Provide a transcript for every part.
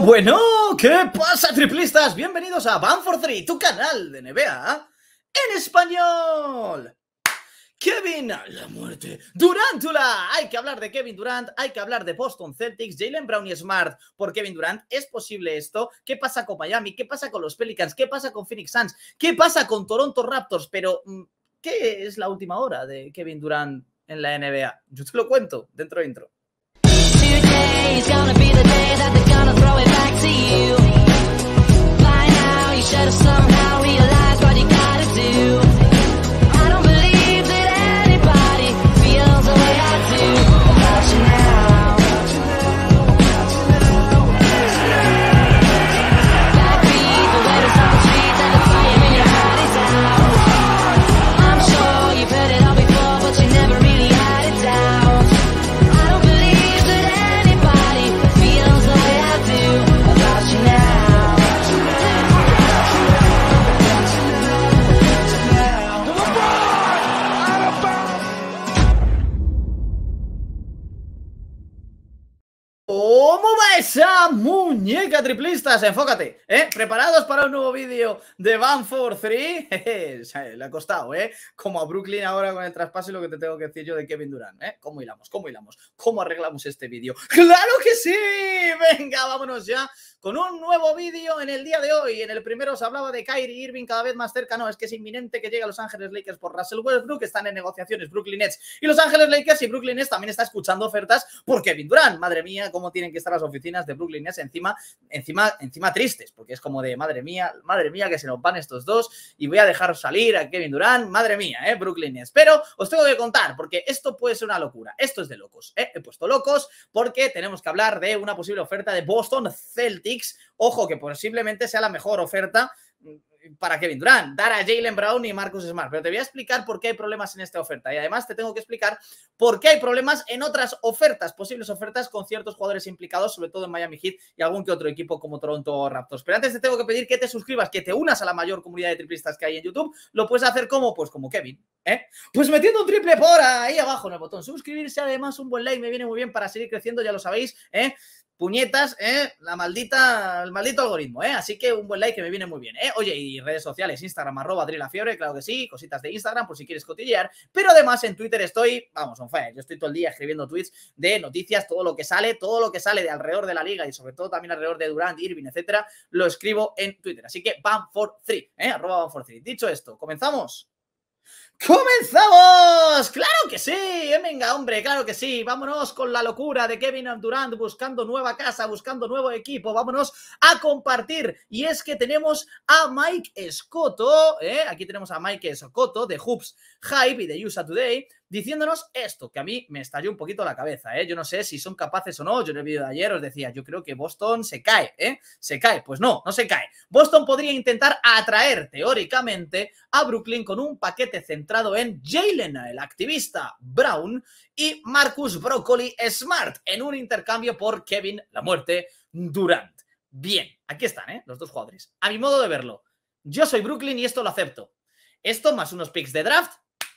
bueno, ¿qué pasa, triplistas? Bienvenidos a for 3, tu canal de NBA en español. Kevin, la muerte. Durantula. Hay que hablar de Kevin Durant, hay que hablar de Boston Celtics, Jalen Brown y Smart por Kevin Durant. ¿Es posible esto? ¿Qué pasa con Miami? ¿Qué pasa con los Pelicans? ¿Qué pasa con Phoenix Suns? ¿Qué pasa con Toronto Raptors? Pero, mm, ¿qué es la última hora de Kevin Durant en la NBA? Yo te lo cuento dentro de intro. throw it back to you. By now, you should have somehow realized. amor. muñeca triplistas, enfócate, ¿eh? Preparados para un nuevo vídeo de Van for 3. Le ha costado, ¿eh? Como a Brooklyn ahora con el traspaso y lo que te tengo que decir yo de Kevin Durant, ¿eh? ¿Cómo hilamos? ¿Cómo hilamos? ¿Cómo arreglamos este vídeo? ¡Claro que sí! Venga, vámonos ya con un nuevo vídeo en el día de hoy. En el primero os hablaba de Kyrie Irving cada vez más cerca. No, es que es inminente que llegue a Los Ángeles Lakers por Russell Westbrook. Están en negociaciones Brooklyn Nets y Los Ángeles Lakers y Brooklyn Nets también está escuchando ofertas por Kevin Durant. Madre mía, cómo tienen que estar las oficinas de Brooklyn Nets encima encima, encima, tristes, porque es como de madre mía, madre mía, que se nos van estos dos y voy a dejar salir a Kevin Durant, madre mía, ¿eh? Brooklyn Nets. Pero os tengo que contar, porque esto puede ser una locura. Esto es de locos, ¿eh? He puesto locos porque tenemos que hablar de una posible oferta de Boston Celtics. Ojo, que posiblemente sea la mejor oferta para Kevin Durant, dar a Jalen Brown y Marcus Smart. Pero te voy a explicar por qué hay problemas en esta oferta. Y además te tengo que explicar por qué hay problemas en otras ofertas, posibles ofertas con ciertos jugadores implicados, sobre todo en Miami Heat y algún que otro equipo como Toronto Raptors. Pero antes te tengo que pedir que te suscribas, que te unas a la mayor comunidad de triplistas que hay en YouTube. Lo puedes hacer como, pues como Kevin. ¿Eh? Pues metiendo un triple por ahí abajo en el botón suscribirse, además un buen like me viene muy bien para seguir creciendo, ya lo sabéis, ¿eh? puñetas, ¿eh? La maldita, el maldito algoritmo, ¿eh? Así que un buen like que me viene muy bien, ¿eh? Oye, y redes sociales, Instagram, arroba Fiebre, claro que sí, cositas de Instagram por si quieres cotillear, pero además en Twitter estoy, vamos, on fire, yo estoy todo el día escribiendo tweets de noticias, todo lo que sale, todo lo que sale de alrededor de la liga y sobre todo también alrededor de Durant, Irving, etcétera, lo escribo en Twitter, así que van for three, ¿eh? Arroba van for three. Dicho esto, ¿comenzamos? ¡Comenzamos! ¡Claro sí, eh, venga, hombre, claro que sí. Vámonos con la locura de Kevin Durant buscando nueva casa, buscando nuevo equipo. Vámonos a compartir. Y es que tenemos a Mike Scotto, eh, aquí tenemos a Mike Scotto de Hoops Hype y de USA Today, diciéndonos esto, que a mí me estalló un poquito la cabeza, ¿eh? Yo no sé si son capaces o no, yo en el vídeo de ayer os decía, yo creo que Boston se cae, ¿eh? Se cae, pues no, no se cae. Boston podría intentar atraer teóricamente a Brooklyn con un paquete centrado en Jalen, el activista Brown, y Marcus Broccoli Smart, en un intercambio por Kevin, la muerte, Durant. Bien, aquí están, ¿eh? Los dos jugadores. A mi modo de verlo, yo soy Brooklyn y esto lo acepto. Esto más unos picks de draft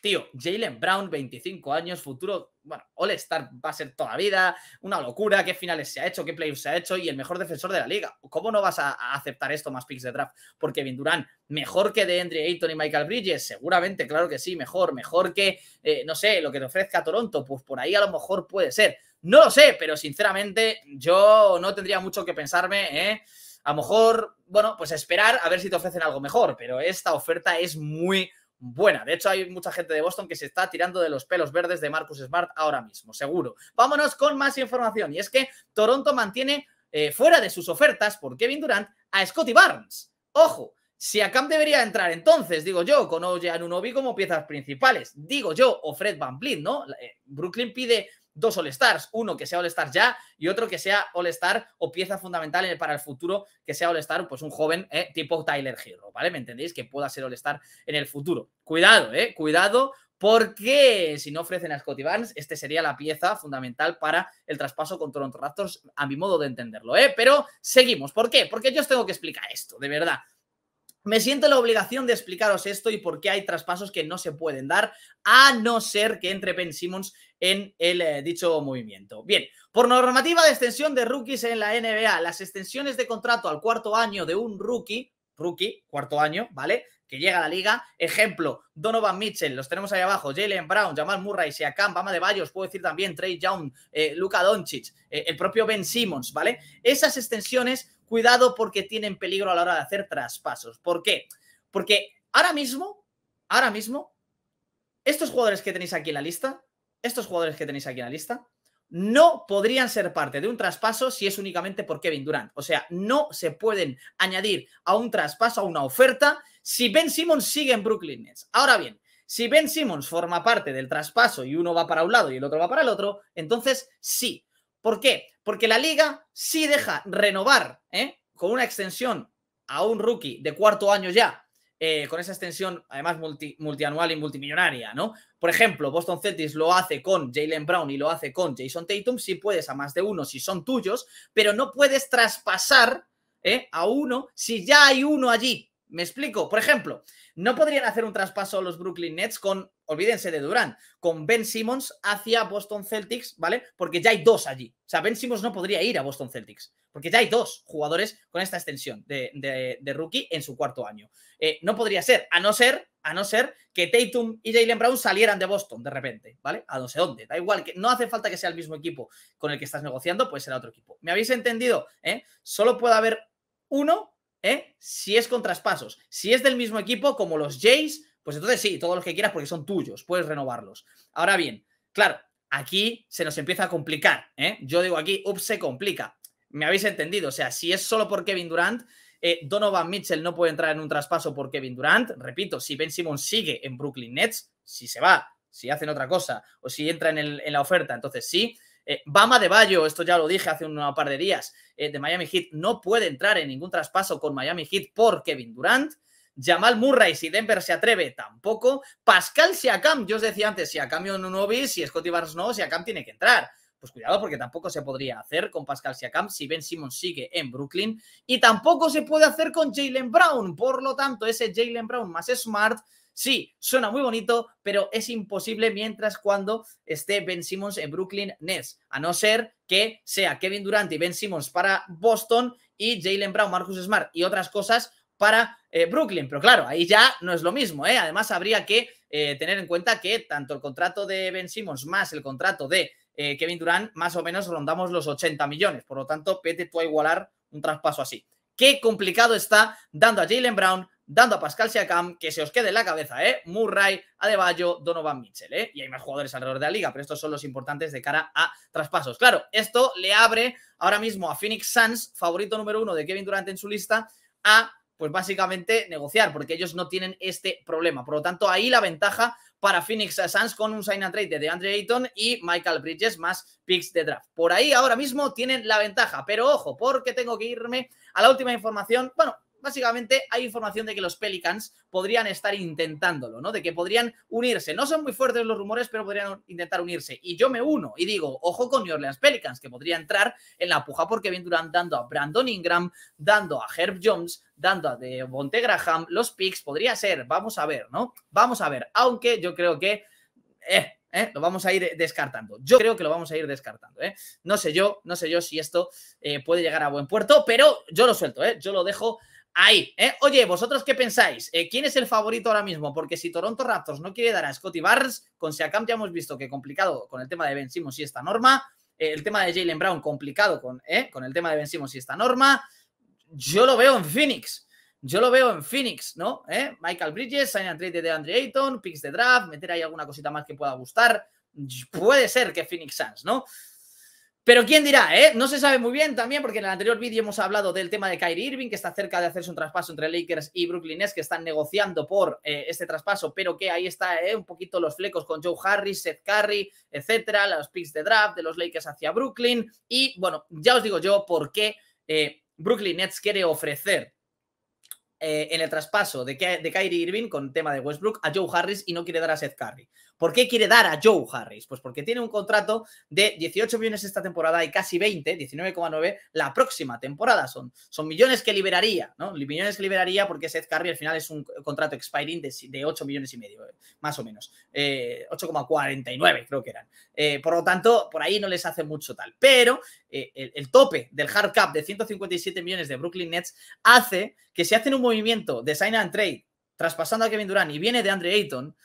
Tío, Jalen Brown, 25 años, futuro, bueno, All-Star va a ser toda vida, una locura, qué finales se ha hecho, qué playoffs se ha hecho y el mejor defensor de la liga. ¿Cómo no vas a, aceptar esto más picks de draft? Porque Vindurán, mejor que de Andre Ayton y Michael Bridges, seguramente, claro que sí, mejor, mejor que, eh, no sé, lo que te ofrezca Toronto, pues por ahí a lo mejor puede ser. No lo sé, pero sinceramente yo no tendría mucho que pensarme, ¿eh? A lo mejor, bueno, pues esperar a ver si te ofrecen algo mejor, pero esta oferta es muy buena. De hecho, hay mucha gente de Boston que se está tirando de los pelos verdes de Marcus Smart ahora mismo, seguro. Vámonos con más información. Y es que Toronto mantiene eh, fuera de sus ofertas por Kevin Durant a Scotty Barnes. Ojo, si Camp debería entrar entonces, digo yo, con OJ Anunobi como piezas principales, digo yo, o Fred Van Vliet, ¿no? Eh, Brooklyn pide dos All-Stars, uno que sea All-Star ya y otro que sea All-Star o pieza fundamental para el futuro, que sea All-Star, pues un joven eh, tipo Tyler Hero, ¿vale? ¿Me entendéis? Que pueda ser All-Star en el futuro. Cuidado, ¿eh? Cuidado, porque si no ofrecen a Scotty Barnes, este sería la pieza fundamental para el traspaso con Toronto Raptors, a mi modo de entenderlo, ¿eh? Pero seguimos. ¿Por qué? Porque yo os tengo que explicar esto, de verdad. Me siento la obligación de explicaros esto y por qué hay traspasos que no se pueden dar, a no ser que entre Ben Simmons en el eh, dicho movimiento. Bien, por normativa de extensión de rookies en la NBA, las extensiones de contrato al cuarto año de un rookie, rookie, cuarto año, ¿vale? Que llega a la liga. Ejemplo, Donovan Mitchell, los tenemos ahí abajo, Jalen Brown, Jamal Murray, Siakam, Bama de Bayos, puedo decir también Trey Young, Luca eh, Luka Doncic, eh, el propio Ben Simmons, ¿vale? Esas extensiones cuidado porque tienen peligro a la hora de hacer traspasos. ¿Por qué? Porque ahora mismo, ahora mismo, estos jugadores que tenéis aquí en la lista, estos jugadores que tenéis aquí en la lista, no podrían ser parte de un traspaso si es únicamente por Kevin Durant. O sea, no se pueden añadir a un traspaso, a una oferta, si Ben Simmons sigue en Brooklyn Nets. Ahora bien, si Ben Simmons forma parte del traspaso y uno va para un lado y el otro va para el otro, entonces sí. ¿Por qué? Porque la liga sí deja renovar ¿eh? con una extensión a un rookie de cuarto año ya, eh, con esa extensión además multianual y multimillonaria, ¿no? Por ejemplo, Boston Celtics lo hace con Jalen Brown y lo hace con Jason Tatum, si puedes a más de uno, si son tuyos, pero no puedes traspasar ¿eh? a uno si ya hay uno allí. Me explico. Por ejemplo, no podrían hacer un traspaso a los Brooklyn Nets con, olvídense de Durant, con Ben Simmons hacia Boston Celtics, ¿vale? Porque ya hay dos allí. O sea, Ben Simmons no podría ir a Boston Celtics, porque ya hay dos jugadores con esta extensión de, rookie en su cuarto año. Eh, no podría ser, a no ser, a no ser que Tatum y Jalen Brown salieran de Boston de repente, ¿vale? A no sé dónde. Da igual, que no hace falta que sea el mismo equipo con el que estás negociando, puede ser otro equipo. ¿Me habéis entendido? ¿Eh? Solo puede haber uno ¿eh? Si es con traspasos, si es del mismo equipo como los Jays, pues entonces sí, todos los que quieras porque son tuyos, puedes renovarlos. Ahora bien, claro, aquí se nos empieza a complicar, ¿eh? Yo digo aquí, ups, se complica. Me habéis entendido, o sea, si es solo por Kevin Durant, eh, Donovan Mitchell no puede entrar en un traspaso por Kevin Durant. Repito, si Ben Simon sigue en Brooklyn Nets, si se va, si hacen otra cosa o si entra en la oferta, entonces sí. Eh, Bama de Bayo, esto ya lo dije hace un par de días, eh, de Miami Heat, no puede entrar en ningún traspaso con Miami Heat por Kevin Durant. Jamal Murray, si Denver se atreve, tampoco. Pascal Siakam, yo os decía antes, Siakam no vis, si Scotty Barnes no, Siakam tiene que entrar. Pues cuidado porque tampoco se podría hacer con Pascal Siakam si Ben Simmons sigue en Brooklyn y tampoco se puede hacer con Jalen Brown. Por lo tanto, ese Jalen Brown más Smart Sí, suena muy bonito, pero es imposible mientras cuando esté Ben Simmons en Brooklyn Nets, a no ser que sea Kevin Durant y Ben Simmons para Boston y Jalen Brown, Marcus Smart y otras cosas para eh, Brooklyn. Pero claro, ahí ya no es lo mismo. ¿eh? Además, habría que eh, tener en cuenta que tanto el contrato de Ben Simmons más el contrato de eh, Kevin Durant, más o menos rondamos los 80 millones. Por lo tanto, pete tú a igualar un traspaso así. Qué complicado está dando a Jalen Brown, dando a Pascal Siakam, que se os quede en la cabeza, ¿eh? Murray, Adebayo, Donovan Mitchell, ¿eh? Y hay más jugadores alrededor de la liga, pero estos son los importantes de cara a traspasos. Claro, esto le abre ahora mismo a Phoenix Suns, favorito número uno de Kevin Durant en su lista, a, pues básicamente, negociar, porque ellos no tienen este problema. Por lo tanto, ahí la ventaja para Phoenix Suns con un sign and trade de Andre Ayton y Michael Bridges más picks de draft. Por ahí ahora mismo tienen la ventaja, pero ojo, porque tengo que irme a la última información, bueno, básicamente hay información de que los Pelicans podrían estar intentándolo, ¿no? De que podrían unirse. No son muy fuertes los rumores, pero podrían intentar unirse. Y yo me uno y digo, ojo con New Orleans Pelicans, que podría entrar en la puja porque bien Durant dando a Brandon Ingram, dando a Herb Jones, dando a de Monte Graham, los picks, podría ser, vamos a ver, ¿no? Vamos a ver, aunque yo creo que... Eh, eh, lo vamos a ir descartando. Yo creo que lo vamos a ir descartando. ¿eh? No sé yo, no sé yo si esto eh, puede llegar a buen puerto, pero yo lo suelto, eh yo lo dejo Ahí, ¿eh? Oye, ¿vosotros qué pensáis? Eh, ¿Quién es el favorito ahora mismo? Porque si Toronto Raptors no quiere dar a Scotty Barnes, con Seacamp ya hemos visto que complicado con el tema de Ben Simmons y esta norma. Eh, el tema de Jalen Brown complicado con, ¿eh? con el tema de Ben Simmons y esta norma. Yo lo veo en Phoenix. Yo lo veo en Phoenix, ¿no? Michael Bridges, sign and de Andre Ayton, picks de draft, meter ahí alguna cosita más que pueda gustar. Puede ser que Phoenix Suns, ¿no? Pero quién dirá, ¿eh? No se sabe muy bien también, porque en el anterior vídeo hemos hablado del tema de Kyrie Irving, que está cerca de hacerse un traspaso entre Lakers y Brooklyn Nets, que están negociando por eh, este traspaso, pero que ahí está ¿eh? un poquito los flecos con Joe Harris, Seth Curry, etcétera, los picks de draft de los Lakers hacia Brooklyn. Y bueno, ya os digo yo por qué eh, Brooklyn Nets quiere ofrecer en el traspaso de, de Kyrie Irving con tema de Westbrook a Joe Harris y no quiere dar a Seth Curry. ¿Por qué quiere dar a Joe Harris? Pues porque tiene un contrato de 18 millones esta temporada y casi 20, 19,9 la próxima temporada. Son, son millones que liberaría, ¿no? Millones que liberaría porque Seth Curry al final es un contrato expiring de, 8 millones y medio, más o menos. 8,49 eh, creo que eran. Eh, por lo tanto, por ahí no les hace mucho tal. Pero eh, el, tope del hard cap de 157 millones de Brooklyn Nets hace que si hacen un movimiento de sign and trade traspasando a Kevin Durant y viene de Andre Ayton,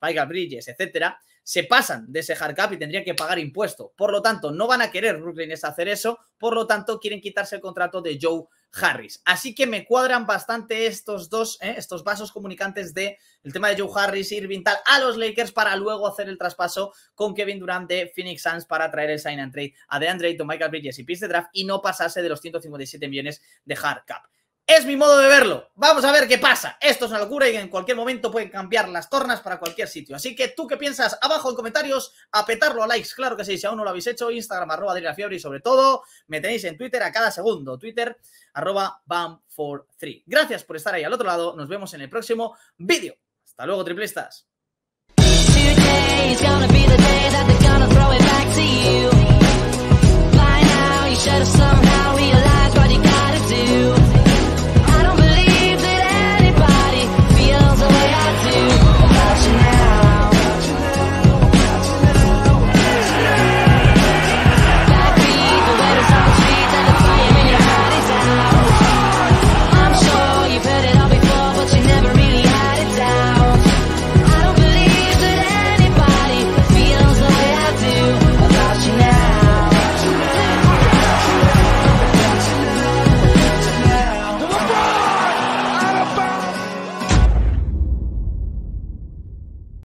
Michael Bridges, etcétera, se pasan de ese hard cap y tendrían que pagar impuesto. Por lo tanto, no van a querer Brooklyn hacer eso, por lo tanto, quieren quitarse el contrato de Joe Harris. Así que me cuadran bastante estos dos, ¿eh? estos vasos comunicantes de el tema de Joe Harris, Irving tal, a los Lakers para luego hacer el traspaso con Kevin Durant de Phoenix Suns para traer el sign and trade a DeAndre to Michael Bridges y Pierce de Draft y no pasarse de los 157 millones de hard cap. Es mi modo de verlo. Vamos a ver qué pasa. Esto es una locura y en cualquier momento pueden cambiar las tornas para cualquier sitio. Así que tú qué piensas abajo en comentarios, apetarlo a likes. Claro que sí, si aún no lo habéis hecho, Instagram arroba Fiebre y sobre todo me tenéis en Twitter a cada segundo. Twitter arroba BAM43. Gracias por estar ahí al otro lado. Nos vemos en el próximo vídeo. Hasta luego, triplistas.